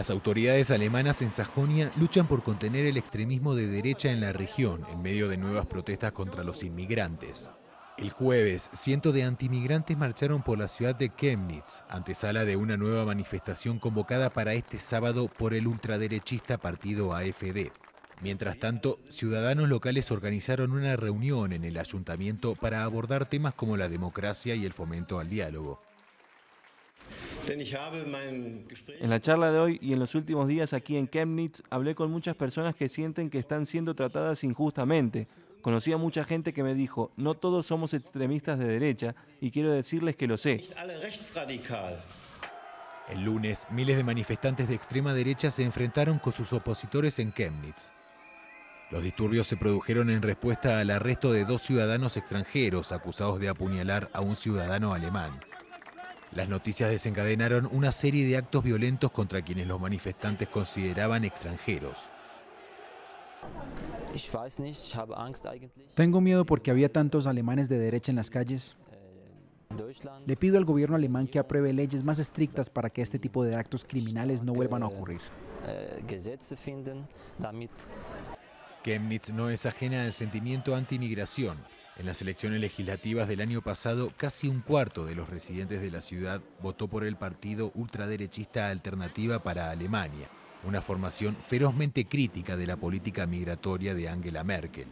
Las autoridades alemanas en Sajonia luchan por contener el extremismo de derecha en la región en medio de nuevas protestas contra los inmigrantes. El jueves, cientos de antimigrantes marcharon por la ciudad de Chemnitz, antesala de una nueva manifestación convocada para este sábado por el ultraderechista partido AFD. Mientras tanto, ciudadanos locales organizaron una reunión en el ayuntamiento para abordar temas como la democracia y el fomento al diálogo. En la charla de hoy y en los últimos días aquí en Chemnitz hablé con muchas personas que sienten que están siendo tratadas injustamente. Conocí a mucha gente que me dijo, no todos somos extremistas de derecha y quiero decirles que lo sé. El lunes, miles de manifestantes de extrema derecha se enfrentaron con sus opositores en Chemnitz. Los disturbios se produjeron en respuesta al arresto de dos ciudadanos extranjeros acusados de apuñalar a un ciudadano alemán. Las noticias desencadenaron una serie de actos violentos contra quienes los manifestantes consideraban extranjeros. Tengo miedo porque había tantos alemanes de derecha en las calles. Eh, Le pido al gobierno alemán que apruebe leyes más estrictas para que este tipo de actos criminales no vuelvan a ocurrir. Eh, eh, Chemnitz no es ajena al sentimiento anti-inmigración. En las elecciones legislativas del año pasado, casi un cuarto de los residentes de la ciudad votó por el partido ultraderechista Alternativa para Alemania, una formación ferozmente crítica de la política migratoria de Angela Merkel.